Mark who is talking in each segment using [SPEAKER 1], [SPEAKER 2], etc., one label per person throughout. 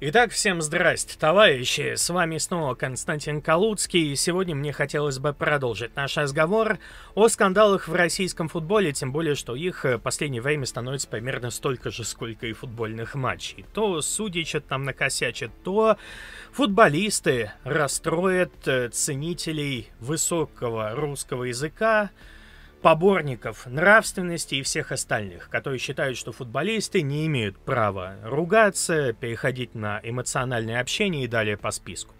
[SPEAKER 1] Итак, всем здрасте, товарищи! С вами снова Константин Калуцкий, и сегодня мне хотелось бы продолжить наш разговор о скандалах в российском футболе, тем более, что их в э, последнее время становится примерно столько же, сколько и футбольных матчей. То судичат там накосячат, то футболисты расстроят э, ценителей высокого русского языка, поборников нравственности и всех остальных, которые считают, что футболисты не имеют права ругаться, переходить на эмоциональное общение и далее по списку.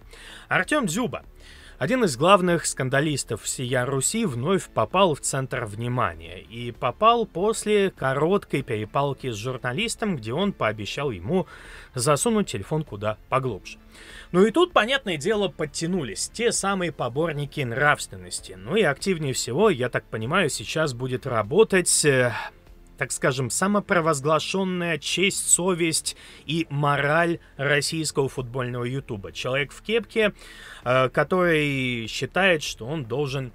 [SPEAKER 1] Артем Дзюба – один из главных скандалистов «Сия Руси» вновь попал в центр внимания. И попал после короткой перепалки с журналистом, где он пообещал ему засунуть телефон куда поглубже. Ну и тут, понятное дело, подтянулись те самые поборники нравственности. Ну и активнее всего, я так понимаю, сейчас будет работать э, так скажем, самопровозглашенная честь, совесть и мораль российского футбольного ютуба. Человек в кепке, э, который считает, что он должен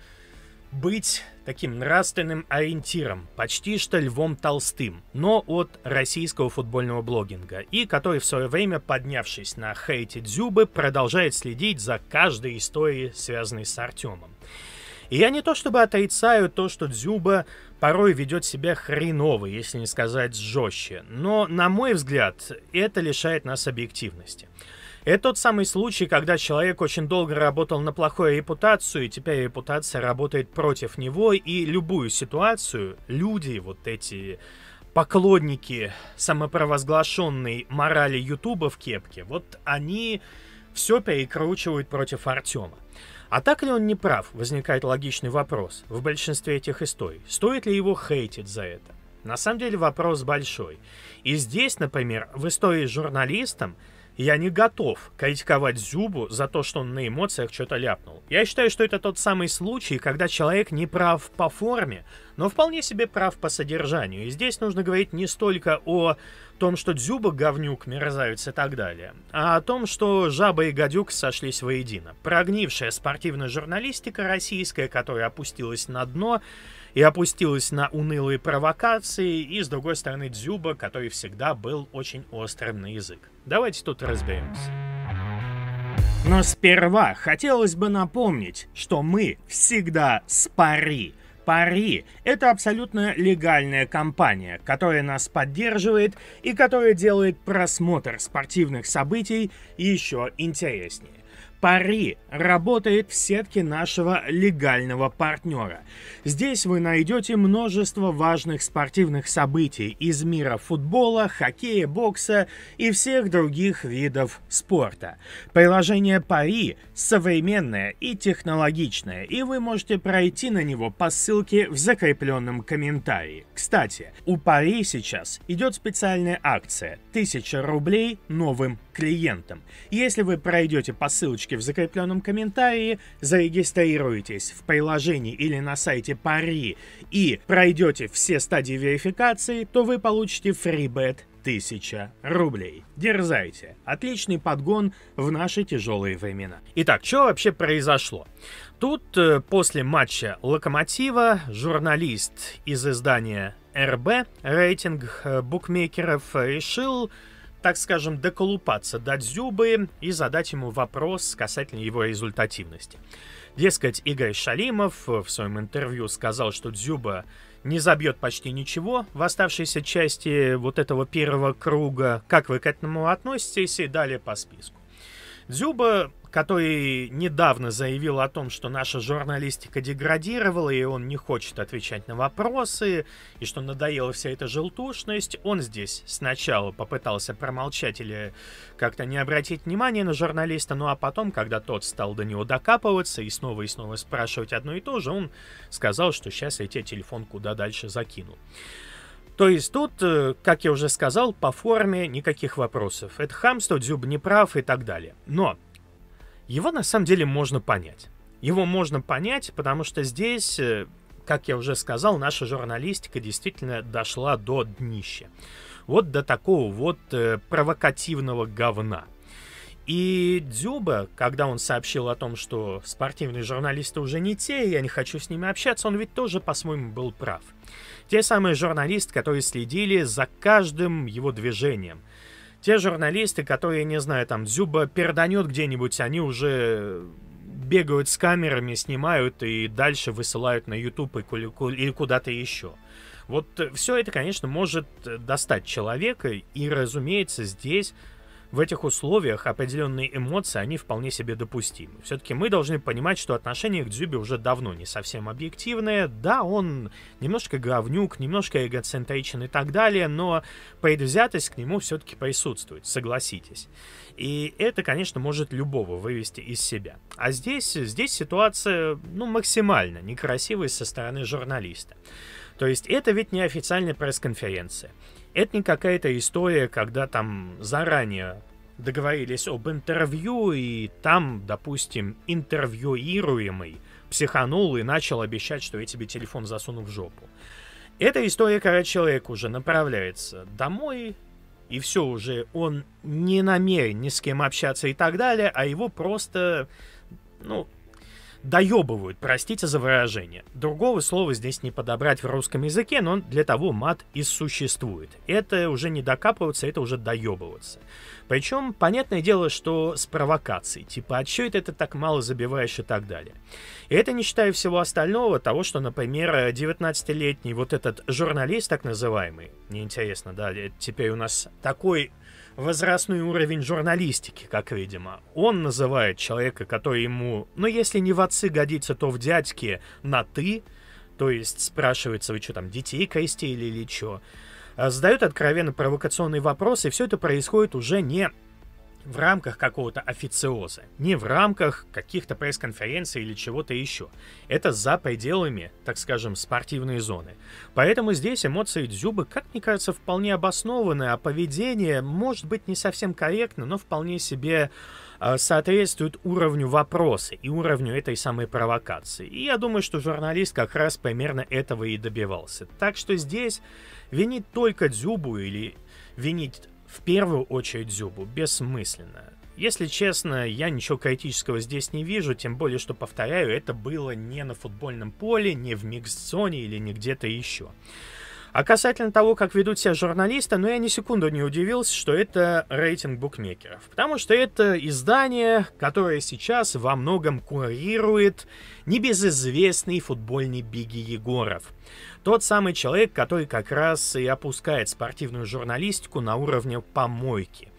[SPEAKER 1] быть таким нравственным ориентиром, почти что Львом Толстым, но от российского футбольного блогинга, и который в свое время, поднявшись на хейте Дзюбы, продолжает следить за каждой историей, связанной с Артемом. И я не то чтобы отрицаю то, что Дзюба порой ведет себя хреново, если не сказать жестче. Но, на мой взгляд, это лишает нас объективности. Это тот самый случай, когда человек очень долго работал на плохую репутацию, и теперь репутация работает против него, и любую ситуацию люди, вот эти поклонники самопровозглашенной морали Ютуба в кепке, вот они все перекручивают против Артема. А так ли он не прав, возникает логичный вопрос в большинстве этих историй. Стоит ли его хейтить за это? На самом деле вопрос большой. И здесь, например, в истории с журналистом – я не готов критиковать Зюбу за то, что он на эмоциях что-то ляпнул. Я считаю, что это тот самый случай, когда человек не прав по форме, но вполне себе прав по содержанию. И здесь нужно говорить не столько о том, что Дзюба говнюк, мерзавец и так далее, а о том, что жаба и гадюк сошлись воедино. Прогнившая спортивная журналистика российская, которая опустилась на дно, и опустилась на унылые провокации, и, с другой стороны, Дзюба, который всегда был очень острым на язык. Давайте тут разберемся. Но сперва хотелось бы напомнить, что мы всегда с пари. Пари – это абсолютно легальная компания, которая нас поддерживает и которая делает просмотр спортивных событий еще интереснее. Пари работает в сетке нашего легального партнера. Здесь вы найдете множество важных спортивных событий из мира футбола, хоккея, бокса и всех других видов спорта. Приложение Пари современное и технологичное, и вы можете пройти на него по ссылке в закрепленном комментарии. Кстати, у Пари сейчас идет специальная акция 1000 рублей новым клиентам. Если вы пройдете по ссылочке в закрепленном комментарии, зарегистрируетесь в приложении или на сайте Пари и пройдете все стадии верификации, то вы получите фрибет 1000 рублей. Дерзайте. Отличный подгон в наши тяжелые времена. Итак, что вообще произошло? Тут э, после матча «Локомотива» журналист из издания РБ, рейтинг э, букмекеров, решил так скажем, доколупаться до Дзюбы и задать ему вопрос касательно его результативности. Дескать, Игорь Шалимов в своем интервью сказал, что Дзюба не забьет почти ничего в оставшейся части вот этого первого круга. Как вы к этому относитесь? И далее по списку. Дзюба который недавно заявил о том, что наша журналистика деградировала, и он не хочет отвечать на вопросы, и что надоела вся эта желтушность, он здесь сначала попытался промолчать или как-то не обратить внимания на журналиста, ну а потом, когда тот стал до него докапываться и снова и снова спрашивать одно и то же, он сказал, что сейчас я тебе телефон куда дальше закинул. То есть тут, э, как я уже сказал, по форме никаких вопросов. Это хамство, Дзюб не прав и так далее. Но его на самом деле можно понять. Его можно понять, потому что здесь, э, как я уже сказал, наша журналистика действительно дошла до днища. Вот до такого вот э, провокативного говна. И Дзюба, когда он сообщил о том, что спортивные журналисты уже не те, я не хочу с ними общаться, он ведь тоже по-своему был прав. Те самые журналисты, которые следили за каждым его движением – те журналисты, которые, не знаю, там, Дзюба перданет где-нибудь, они уже бегают с камерами, снимают и дальше высылают на YouTube или куда-то еще. Вот все это, конечно, может достать человека, и, разумеется, здесь в этих условиях определенные эмоции, они вполне себе допустимы. Все-таки мы должны понимать, что отношение к Дзюбе уже давно не совсем объективное. Да, он немножко говнюк, немножко эгоцентричен и так далее, но предвзятость к нему все-таки присутствует, согласитесь. И это, конечно, может любого вывести из себя. А здесь, здесь ситуация, ну, максимально некрасивая со стороны журналиста. То есть это ведь не официальная пресс-конференция. Это не какая-то история, когда там заранее договорились об интервью, и там, допустим, интервьюируемый психанул и начал обещать, что я тебе телефон засуну в жопу. Это история, когда человек уже направляется домой, и все уже, он не намерен ни с кем общаться и так далее, а его просто, ну, доебывают, простите за выражение. Другого слова здесь не подобрать в русском языке, но для того мат и существует. Это уже не докапываться, это уже доебываться. Причем, понятное дело, что с провокацией, типа, а чё это ты так мало забиваешь и так далее. И это не считая всего остального, того, что, например, 19-летний вот этот журналист так называемый, мне интересно, да, э, теперь у нас такой возрастной уровень журналистики, как видимо. Он называет человека, который ему, ну если не в отцы годится, то в дядьке на «ты», то есть спрашивается, вы что там, детей крестили или что, э, задают откровенно провокационный вопрос, и все это происходит уже не в рамках какого-то официоза, не в рамках каких-то пресс-конференций или чего-то еще. Это за пределами, так скажем, спортивной зоны. Поэтому здесь эмоции Дзюбы, как мне кажется, вполне обоснованы, а поведение может быть не совсем корректно, но вполне себе э, соответствует уровню вопроса и уровню этой самой провокации. И я думаю, что журналист как раз примерно этого и добивался. Так что здесь винить только Дзюбу или винить в первую очередь Зюбу бессмысленно. Если честно, я ничего критического здесь не вижу, тем более, что, повторяю, это было не на футбольном поле, не в микс-зоне или не где-то еще. А касательно того, как ведут себя журналисты, ну я ни секунду не удивился, что это рейтинг букмекеров. Потому что это издание, которое сейчас во многом курирует небезызвестный футбольный Биги Егоров. Тот самый человек, который как раз и опускает спортивную журналистику на уровне помойки.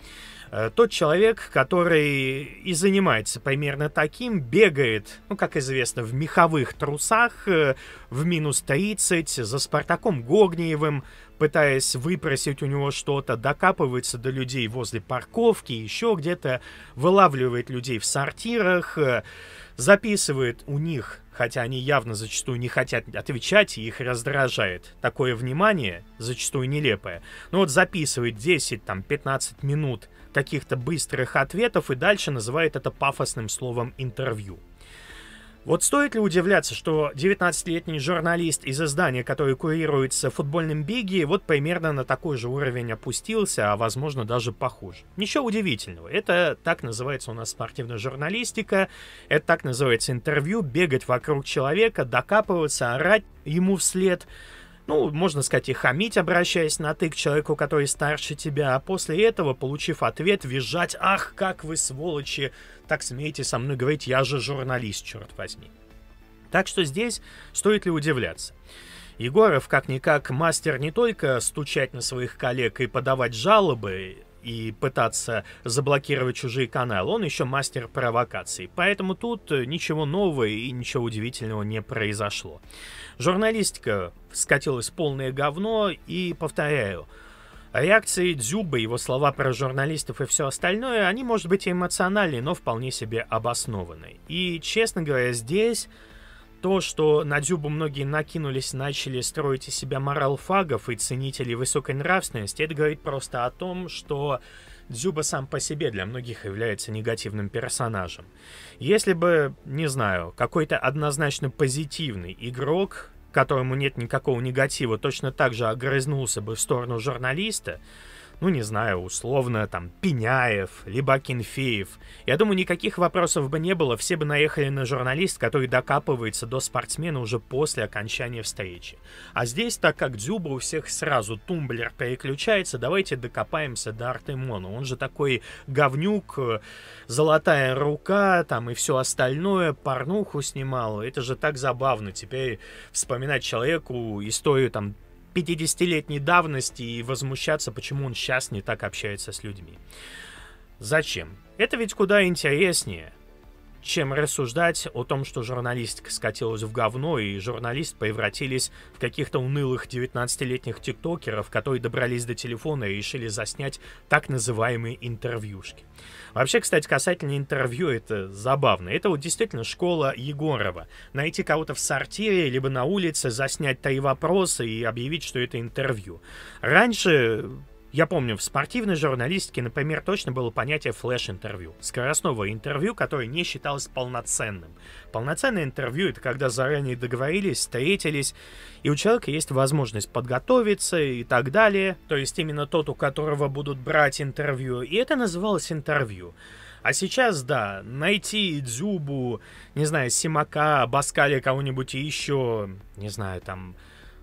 [SPEAKER 1] Э, тот человек, который и занимается примерно таким, бегает, ну, как известно, в меховых трусах э, в минус 30 за Спартаком Гогниевым пытаясь выпросить у него что-то, докапывается до людей возле парковки, еще где-то вылавливает людей в сортирах, э, записывает у них, хотя они явно зачастую не хотят отвечать, и их раздражает такое внимание, зачастую нелепое. Но ну вот записывает 10, там, 15 минут каких-то быстрых ответов и дальше называет это пафосным словом интервью. Вот стоит ли удивляться, что 19-летний журналист из издания, который курируется футбольным беги, вот примерно на такой же уровень опустился, а возможно даже похуже. Ничего удивительного. Это так называется у нас спортивная журналистика, это так называется интервью, бегать вокруг человека, докапываться, орать ему вслед ну, можно сказать, и хамить, обращаясь на ты к человеку, который старше тебя, а после этого, получив ответ, визжать «Ах, как вы сволочи!» так смеете со мной говорить, я же журналист, черт возьми. Так что здесь стоит ли удивляться. Егоров, как-никак, мастер не только стучать на своих коллег и подавать жалобы, и пытаться заблокировать чужие каналы, он еще мастер провокаций. Поэтому тут ничего нового и ничего удивительного не произошло. Журналистика скатилась в полное говно, и, повторяю, Реакции Дзюбы, его слова про журналистов и все остальное, они, может быть, и эмоциональны, но вполне себе обоснованы. И, честно говоря, здесь то, что на Дзюбу многие накинулись, начали строить из себя моралфагов и ценителей высокой нравственности, это говорит просто о том, что Дзюба сам по себе для многих является негативным персонажем. Если бы, не знаю, какой-то однозначно позитивный игрок которому нет никакого негатива, точно так же огрызнулся бы в сторону журналиста, ну не знаю, условно, там, Пеняев, либо Кенфеев. Я думаю, никаких вопросов бы не было, все бы наехали на журналист, который докапывается до спортсмена уже после окончания встречи. А здесь, так как Дзюба у всех сразу тумблер переключается, давайте докопаемся до Артемона. Он же такой говнюк, э, золотая рука, там, и все остальное, порнуху снимал. Это же так забавно. Теперь вспоминать человеку историю, там, 50-летней давности и возмущаться, почему он сейчас не так общается с людьми. Зачем? Это ведь куда интереснее чем рассуждать о том, что журналистика скатилась в говно, и журналист превратились в каких-то унылых 19-летних тиктокеров, которые добрались до телефона и решили заснять так называемые интервьюшки. Вообще, кстати, касательно интервью, это забавно. Это вот действительно школа Егорова. Найти кого-то в сортире, либо на улице, заснять три вопросы и объявить, что это интервью. Раньше я помню, в спортивной журналистике, например, точно было понятие флеш-интервью. Скоростного интервью, которое не считалось полноценным. Полноценное интервью — это когда заранее договорились, встретились, и у человека есть возможность подготовиться и так далее. То есть именно тот, у которого будут брать интервью. И это называлось интервью. А сейчас, да, найти Дзюбу, не знаю, Симака, Баскали кого-нибудь и еще, не знаю, там,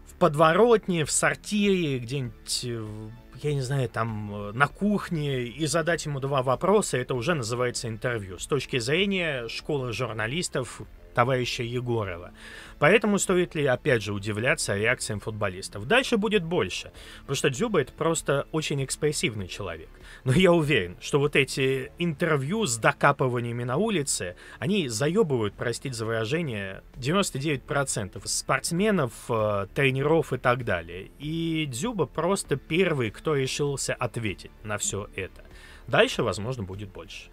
[SPEAKER 1] в подворотне, в сортире, где-нибудь э, я не знаю, там, э, на кухне и задать ему два вопроса, это уже называется интервью. С точки зрения школы журналистов товарища Егорова. Поэтому стоит ли, опять же, удивляться реакциям футболистов. Дальше будет больше, потому что Дзюба это просто очень экспрессивный человек. Но я уверен, что вот эти интервью с докапываниями на улице, они заебывают, простить за выражение, 99% спортсменов, э, тренеров и так далее. И Дзюба просто первый, кто решился ответить на все это. Дальше, возможно, будет больше.